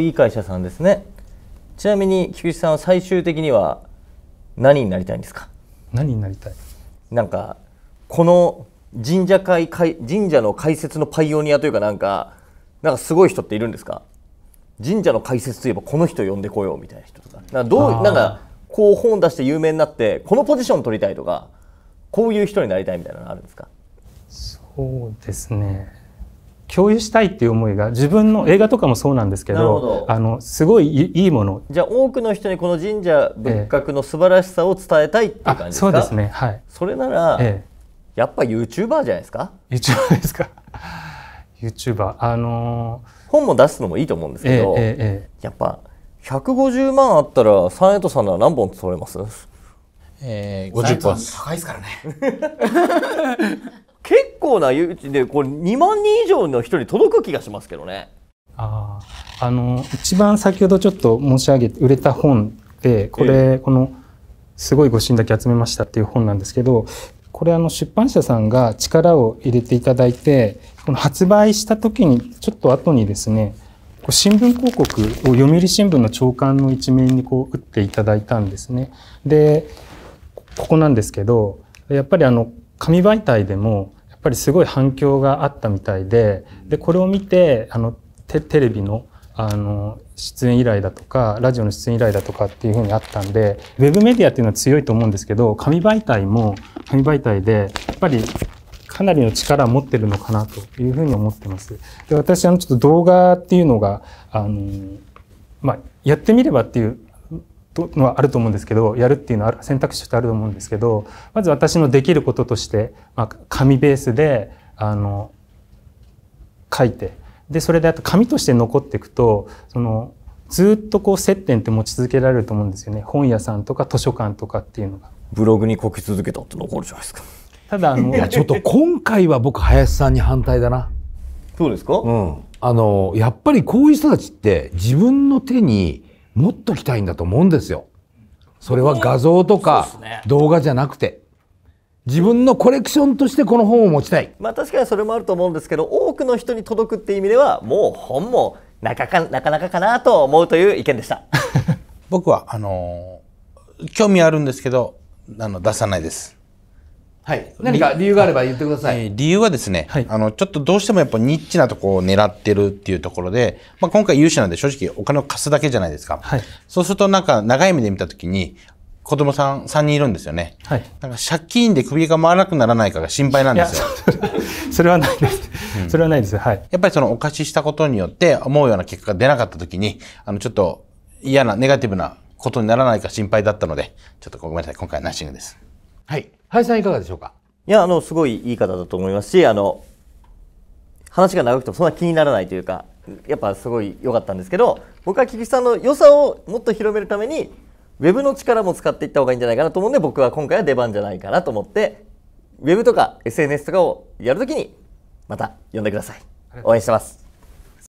いい会社さんですねちなみに菊池さんは最終的には何になりたいんですか何になりたいなんかこの神社会神社の解説のパイオニアというかなんかなんかすごい人っているんですか神社の解説といえばこの人呼んでこようみたいな人とかなんかどうなんかこう本出して有名になってこのポジション取りたいとかこういう人になりたいみたいなのあるんですかそうですね共有したいっていう思いが自分の映画とかもそうなんですけどあのすごいいいものじゃあ多くの人にこの神社仏閣の素晴らしさを伝えたいっていう感じですか、えー、そうですねはいそれなら、えー、やっぱ YouTuber じゃないですか YouTuber ですか YouTuber あのー、本も出すのもいいと思うんですけど、えー、やっぱ150万あったら三重とさんなら何本取れますえー、50本高いですからね 結構な誘致でこれ2万人以上の人に届く気がしますけどね。ああの一番先ほどちょっと申し上げて売れた本でこれ、えこの「すごい御神だけ集めました」っていう本なんですけどこれあの出版社さんが力を入れていただいてこの発売した時にちょっと後にですね新聞広告を読売新聞の朝刊の一面にこう打っていただいたんですね。でここなんですけどやっぱりあの紙媒体でもぱりすごい反響があったみたいででこれを見てあのテレビのあの出演依頼だとかラジオの出演依頼だとかっていうふうにあったんでウェブメディアっていうのは強いと思うんですけど紙媒体も紙媒体でやっぱりかなりの力を持ってるのかなというふうに思ってます。で私あのちょっと動画っていうのがあの、まあ、やってみればっていうとのはあると思うんですけどやるっていうのは選択肢とてあると思うんですけどまず私のできることとして、まあ、紙ベースであの書いてでそれであと紙として残っていくとそのずっとこう接点って持ち続けられると思うんですよね本屋さんとか図書館とかっていうのが。ブログにこき続けたって残るじゃないですか。ただあのいやちょっと今回は僕林さんに反対だな。そうですか、うん、あのやっぱりこういう人たちって自分の手にもっと来たいんだと思うんですよ。それは画像とか動画じゃなくて。自分のコレクションとしてこの本を持ちたい。まあ確かにそれもあると思うんですけど、多くの人に届くっていう意味では、もう本もなかなかなかかなと思うという意見でした。僕は、あのー、興味あるんですけど、あの、出さないです。はい、何か理由があれば言ってください、えー、理由はですね、はい、あのちょっとどうしてもやっぱニッチなとこを狙ってるっていうところで、まあ、今回融資なんで正直お金を貸すだけじゃないですか、はい、そうするとなんか長い目で見たときに子供さん3人いるんですよね、はい、なんか借金で首が回らなくならないかが心配なんですよ それはないです、それはないですはいやっぱりそのお貸ししたことによって思うような結果が出なかったときにあのちょっと嫌なネガティブなことにならないか心配だったのでちょっとごめんなさい今回はナッシングですはい。林さんいかがでしょうかいや、あの、すごいいい方だと思いますし、あの、話が長くてもそんな気にならないというか、やっぱすごい良かったんですけど、僕は菊池さんの良さをもっと広めるために、ウェブの力も使っていった方がいいんじゃないかなと思うんで、僕は今回は出番じゃないかなと思って、ウェブとか SNS とかをやるときに、また呼んでください。応援してます。